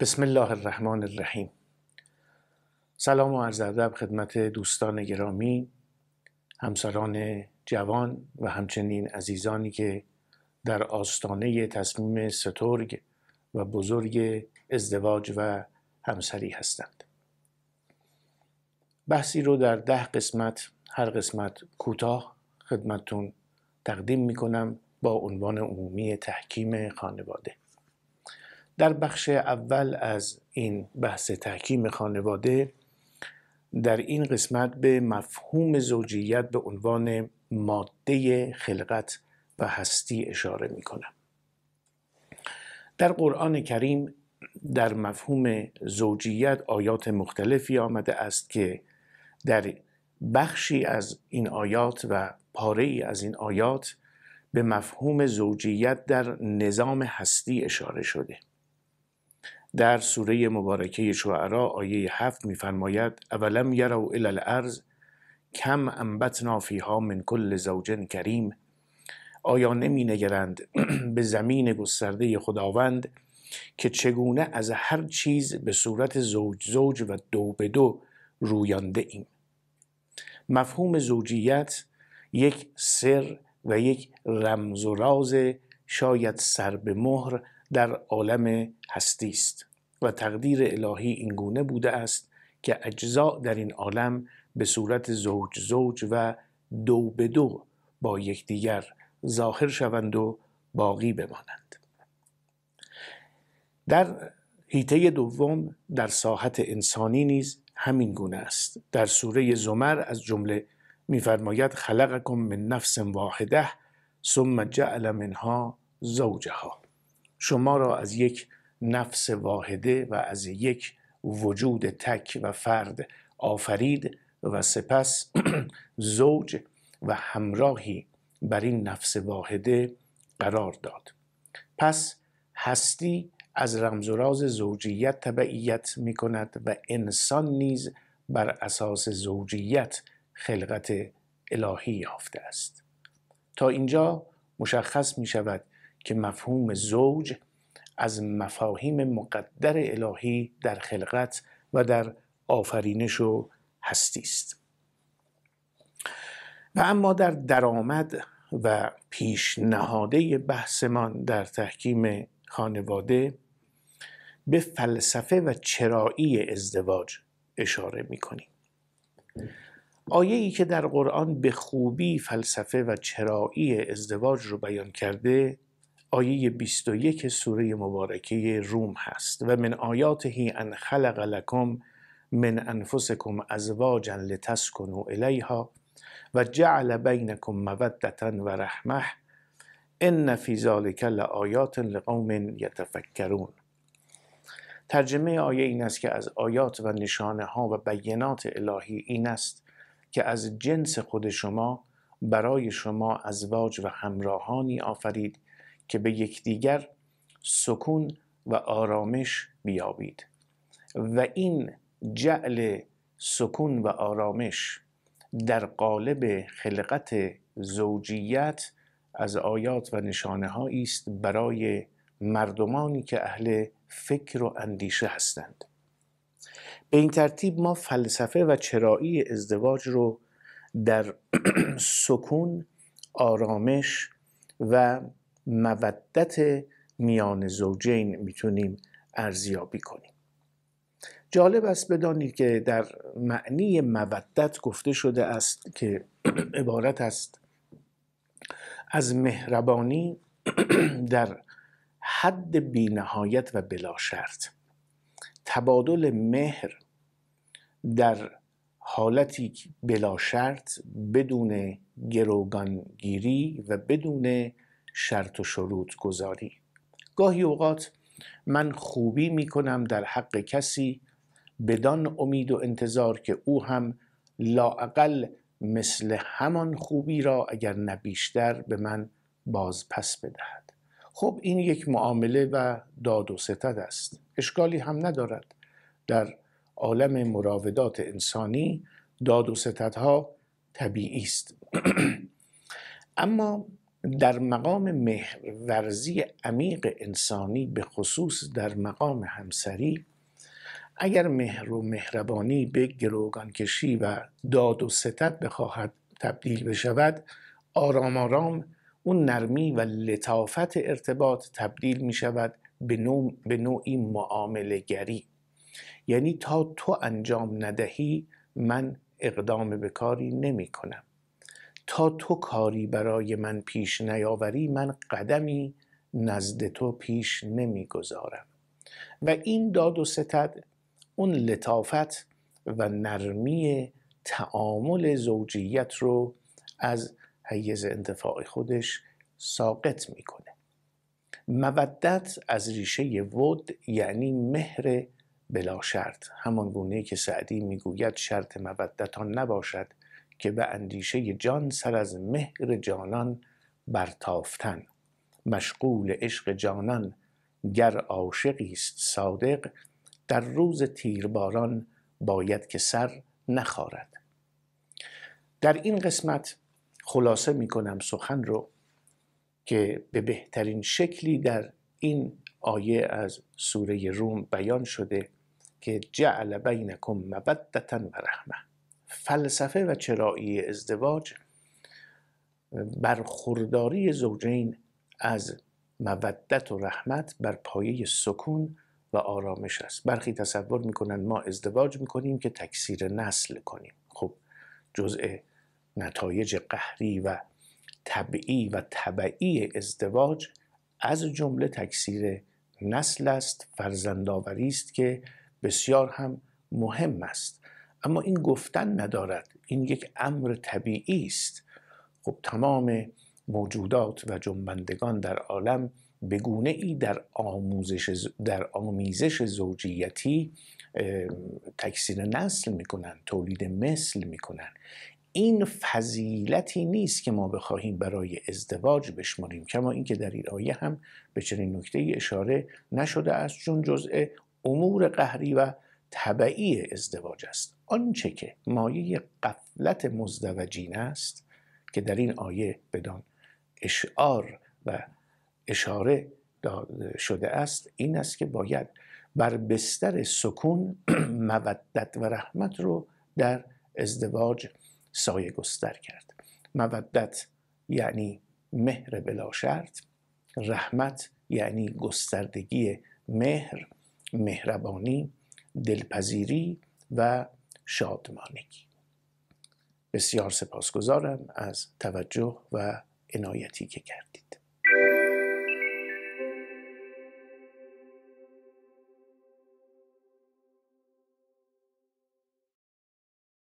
بسم الله الرحمن الرحیم سلام و عرض ادب خدمت دوستان گرامی همسران جوان و همچنین عزیزانی که در آستانه تصمیم سترگ و بزرگ ازدواج و همسری هستند بحثی رو در ده قسمت هر قسمت کوتاه خدمتتون تقدیم می کنم با عنوان عمومی تحکیم خانواده در بخش اول از این بحث تحکیم خانواده در این قسمت به مفهوم زوجیت به عنوان ماده خلقت و هستی اشاره می کنم. در قرآن کریم در مفهوم زوجیت آیات مختلفی آمده است که در بخشی از این آیات و پاره ای از این آیات به مفهوم زوجیت در نظام هستی اشاره شده در سوره مبارکه شعرا آیه هفت میفرماید اولم یرو الی الارض کم انبتنا فیها من کل زوجن کریم آیا نمی نگرند به زمین گسترده خداوند که چگونه از هر چیز به صورت زوج زوج و دو به دو رویانده ایم مفهوم زوجیت یک سر و یک رمز و راز شاید سر به مهر در عالم هستی است و تقدیر الهی گونه بوده است که اجزاء در این عالم به صورت زوج زوج و دو به دو با یکدیگر ظاهر شوند و باقی بمانند در هیته دوم در ساحت انسانی نیز همین گونه است در سوره زمر از جمله میفرماید خلقکم من نفس واحده ثم جعل منها زوجها شما را از یک نفس واحده و از یک وجود تک و فرد آفرید و سپس زوج و همراهی بر این نفس واحده قرار داد پس هستی از رمز راز زوجیت تبعیت می کند و انسان نیز بر اساس زوجیت خلقت الهی یافته است تا اینجا مشخص می شود که مفهوم زوج از مفاهیم مقدر الهی در خلقت و در آفرینش و هستی است و اما در درآمد و پیشنهاده بحثمان در تحکیم خانواده به فلسفه و چرایی ازدواج اشاره میکنیم آیه ای که در قرآن به خوبی فلسفه و چرایی ازدواج رو بیان کرده آیه 21 سوره مبارکه روم هست و من آیاته ان خلق لکم من انفسکم ازواجا لتسکنوا الیها و جعل بینکم مودتا و رحمه ان فی ذلک لآیات لقوم یتفکرون ترجمه آیه این است که از آیات و نشانه ها و بیانات الهی این است که از جنس خود شما برای شما ازواج و همراهانی آفرید که به یکدیگر سکون و آرامش بیابید و این جعل سکون و آرامش در قالب خلقت زوجیت از آیات و نشانه است برای مردمانی که اهل فکر و اندیشه هستند به این ترتیب ما فلسفه و چرایی ازدواج رو در سکون آرامش و مودت میان زوجین میتونیم ارزیابی کنیم جالب است بدانید که در معنی مودت گفته شده است که عبارت است از مهربانی در حد بینهایت و بلا شرط تبادل مهر در حالتی بلا شرط بدون گروگانگیری و بدون شرط و شروط گذاری گاهی اوقات من خوبی می کنم در حق کسی بدان امید و انتظار که او هم لاعقل مثل همان خوبی را اگر نه بیشتر به من باز پس بدهد خب این یک معامله و داد و ستد است اشکالی هم ندارد در عالم مراودات انسانی داد و ستدها طبیعی است اما در مقام مهرورزی عمیق انسانی به خصوص در مقام همسری اگر مهر و مهربانی به کشی و داد و ستت بخواهد تبدیل بشود آرام آرام اون نرمی و لطافت ارتباط تبدیل می شود به, نوع، به نوعی معاملگری یعنی تا تو انجام ندهی من اقدام به کاری نمی کنم تا تو کاری برای من پیش نیاوری من قدمی نزد تو پیش نمیگذارم و این داد و ستد اون لطافت و نرمی تعامل زوجیت رو از حیز انتفاع خودش ساقط میکنه مودت از ریشه ود یعنی مهر بلا شرط همان گونه که سعدی میگوید شرط ها نباشد که به اندیشه جان سر از مهر جانان برتافتن مشغول عشق جانان گر عاشقی است صادق در روز تیرباران باید که سر نخارد در این قسمت خلاصه می کنم سخن رو که به بهترین شکلی در این آیه از سوره روم بیان شده که جعل بینکم مبدتا و رحمه فلسفه و چرایی ازدواج برخورداری زوجین از مودت و رحمت بر پایه سکون و آرامش است برخی تصور میکنند ما ازدواج میکنیم که تکثیر نسل کنیم خب جزء نتایج قهری و طبعی و طبعی ازدواج از جمله تکثیر نسل است فرزندآوری است که بسیار هم مهم است اما این گفتن ندارد این یک امر طبیعی است خب تمام موجودات و جنبندگان در عالم به ای در آموزش در آمیزش زوجیتی تکثیر نسل میکنن تولید مثل میکنن این فضیلتی نیست که ما بخواهیم برای ازدواج بشماریم کما اینکه در این آیه هم به چنین نکته ای اشاره نشده است چون جزء امور قهری و طبعی ازدواج است آنچه که مایه قفلت مزدوجین است که در این آیه بدان اشعار و اشاره شده است این است که باید بر بستر سکون مودت و رحمت رو در ازدواج سایه گستر کرد مودت یعنی مهر بلا شرط رحمت یعنی گستردگی مهر مهربانی دلپذیری و شادمانی بسیار سپاسگزارم از توجه و عنایتی که کردید